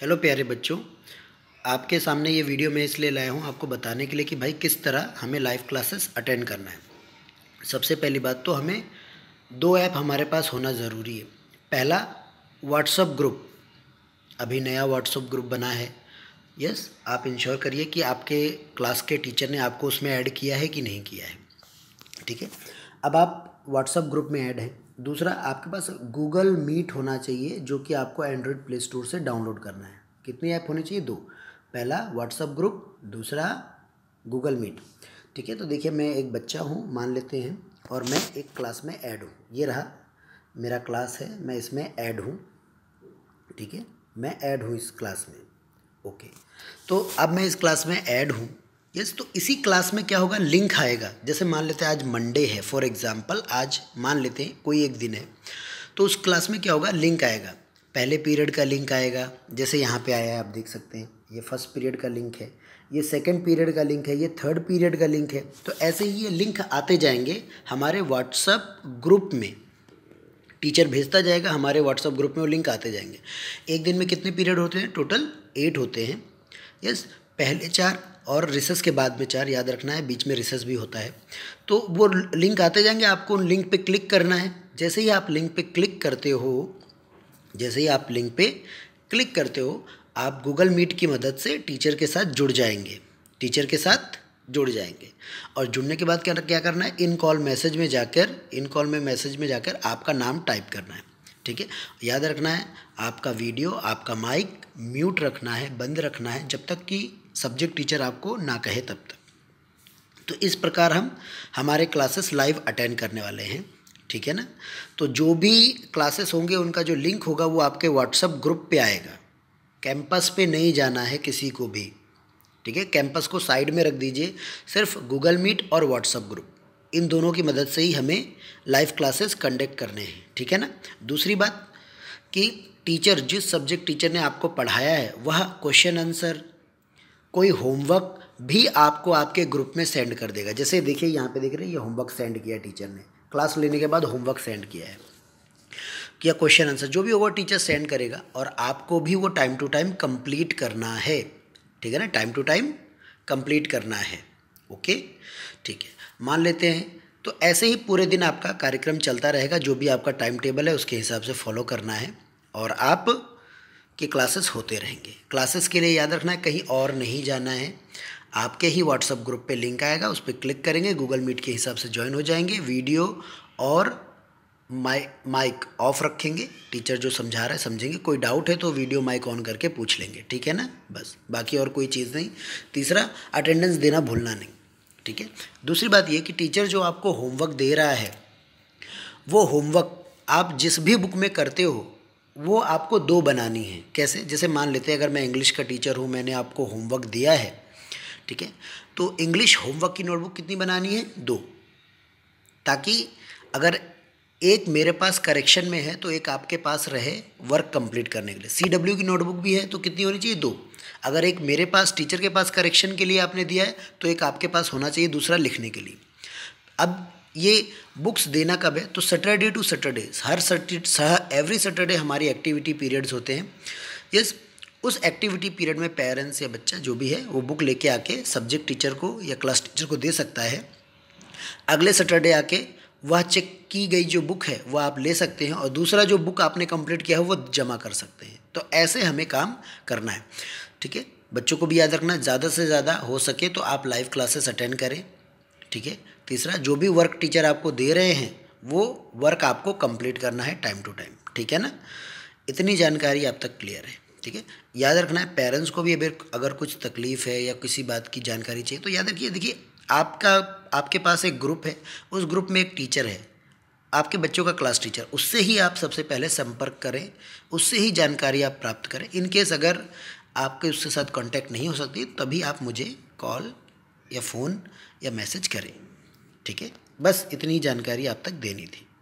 hello प्यारे बच्चों आपके सामने ये वीडियो मैं इसलिए लाया हूँ आपको बताने के लिए कि भाई किस तरह हमें लाइव क्लासेस अटेंड करना है सबसे पहली बात तो हमें दो ऐप हमारे पास होना ज़रूरी है पहला व्हाट्सअप ग्रुप अभी नया व्हाट्सअप ग्रुप बना है यस आप इंश्योर करिए कि आपके क्लास के टीचर ने आपको उसमें ऐड किया है कि नहीं किया है ठीक है अब आप व्हाट्सअप ग्रुप में ऐड हैं दूसरा आपके पास गूगल मीट होना चाहिए जो कि आपको एंड्रॉयड प्ले स्टोर से डाउनलोड करना है कितनी ऐप होनी चाहिए दो पहला व्हाट्सअप ग्रुप दूसरा गूगल मीट ठीक है तो देखिए मैं एक बच्चा हूँ मान लेते हैं और मैं एक क्लास में ऐड हूँ ये रहा मेरा क्लास है मैं इसमें ऐड हूँ ठीक है मैं ऐड हूँ इस क्लास में ओके तो अब मैं इस क्लास में ऐड हूँ यस yes, तो इसी क्लास में क्या होगा लिंक आएगा जैसे मान लेते हैं आज मंडे है फॉर एग्ज़ाम्पल आज मान लेते हैं कोई एक दिन है तो उस क्लास में क्या होगा लिंक आएगा पहले पीरियड का लिंक आएगा जैसे यहाँ पे आया है आप देख सकते हैं ये फर्स्ट पीरियड का लिंक है ये सेकंड पीरियड का लिंक है ये थर्ड पीरियड का लिंक है तो ऐसे ही ये लिंक आते जाएंगे हमारे व्हाट्सअप ग्रुप में टीचर भेजता जाएगा हमारे व्हाट्सअप ग्रुप में वो लिंक आते जाएंगे एक दिन में कितने पीरियड होते हैं टोटल एट होते हैं यस पहले चार और रिसर्स के बाद में चार याद रखना है बीच में रिसर्स भी होता है तो वो लिंक आते जाएंगे आपको उन लिंक पे क्लिक करना है जैसे ही आप लिंक पे क्लिक करते हो जैसे ही आप लिंक पे क्लिक करते हो आप गूगल मीट की मदद से टीचर के साथ जुड़ जाएंगे टीचर के साथ जुड़ जाएंगे और जुड़ने के बाद क्या क्या करना है इन कॉल मैसेज में जाकर इन कॉल में मैसेज में जाकर आपका नाम टाइप करना है ठीक है याद रखना है आपका वीडियो आपका माइक म्यूट रखना है बंद रखना है जब तक कि सब्जेक्ट टीचर आपको ना कहे तब तक तो इस प्रकार हम हमारे क्लासेस लाइव अटेंड करने वाले हैं ठीक है ना तो जो भी क्लासेस होंगे उनका जो लिंक होगा वो आपके व्हाट्सएप ग्रुप पे आएगा कैंपस पे नहीं जाना है किसी को भी ठीक है कैंपस को साइड में रख दीजिए सिर्फ गूगल मीट और व्हाट्सएप ग्रुप इन दोनों की मदद से ही हमें लाइव क्लासेस कंडक्ट करने हैं ठीक है ना दूसरी बात कि टीचर जिस सब्जेक्ट टीचर ने आपको पढ़ाया है वह क्वेश्चन आंसर कोई होमवर्क भी आपको आपके ग्रुप में सेंड कर देगा जैसे देखिए यहाँ पे देख रहे हैं ये होमवर्क सेंड किया टीचर ने क्लास लेने के बाद होमवर्क सेंड किया है या क्वेश्चन आंसर जो भी होगा टीचर सेंड करेगा और आपको भी वो टाइम टू टाइम कंप्लीट करना है ठीक है ना टाइम टू टाइम कंप्लीट करना है ओके ठीक है मान लेते हैं तो ऐसे ही पूरे दिन आपका कार्यक्रम चलता रहेगा जो भी आपका टाइम टेबल है उसके हिसाब से फॉलो करना है और आप के क्लासेस होते रहेंगे क्लासेस के लिए याद रखना है कहीं और नहीं जाना है आपके ही व्हाट्सअप ग्रुप पे लिंक आएगा उस पर क्लिक करेंगे गूगल मीट के हिसाब से ज्वाइन हो जाएंगे वीडियो और माइक माइक ऑफ रखेंगे टीचर जो समझा रहा है समझेंगे कोई डाउट है तो वीडियो माइक ऑन करके पूछ लेंगे ठीक है ना बस बाकी और कोई चीज़ नहीं तीसरा अटेंडेंस देना भूलना नहीं ठीक है दूसरी बात ये कि टीचर जो आपको होमवर्क दे रहा है वो होमवर्क आप जिस भी बुक में करते हो वो आपको दो बनानी है कैसे जैसे मान लेते हैं अगर मैं इंग्लिश का टीचर हूँ मैंने आपको होमवर्क दिया है ठीक है तो इंग्लिश होमवर्क की नोटबुक कितनी बनानी है दो ताकि अगर एक मेरे पास करेक्शन में है तो एक आपके पास रहे वर्क कंप्लीट करने के लिए सी डब्ल्यू की नोटबुक भी है तो कितनी होनी चाहिए दो अगर एक मेरे पास टीचर के पास करेक्शन के लिए आपने दिया है तो एक आपके पास होना चाहिए दूसरा लिखने के लिए अब ये बुक्स देना कब है तो सैटरडे टू सैटरडे हर सैटरडे एवरी सैटरडे हमारी एक्टिविटी पीरियड्स होते हैं यस उस एक्टिविटी पीरियड में पेरेंट्स या बच्चा जो भी है वो बुक लेके आके सब्जेक्ट टीचर को या क्लास टीचर को दे सकता है अगले सैटरडे आके वह चेक की गई जो बुक है वह आप ले सकते हैं और दूसरा जो बुक आपने कंप्लीट किया है वो जमा कर सकते हैं तो ऐसे हमें काम करना है ठीक है बच्चों को भी याद रखना ज़्यादा से ज़्यादा हो सके तो आप लाइव क्लासेस अटेंड करें ठीक है तीसरा जो भी वर्क टीचर आपको दे रहे हैं वो वर्क आपको कंप्लीट करना है टाइम टू टाइम ठीक है ना इतनी जानकारी आप तक क्लियर है ठीक है याद रखना है पेरेंट्स को भी अगर अगर कुछ तकलीफ़ है या किसी बात की जानकारी चाहिए तो याद रखिए देखिए आपका आपके पास एक ग्रुप है उस ग्रुप में एक टीचर है आपके बच्चों का क्लास टीचर उससे ही आप सबसे पहले संपर्क करें उससे ही जानकारी आप प्राप्त करें इन केस अगर आपके उसके साथ कांटेक्ट नहीं हो सकती तभी आप मुझे कॉल या फ़ोन या मैसेज करें ठीक है बस इतनी जानकारी आप तक देनी थी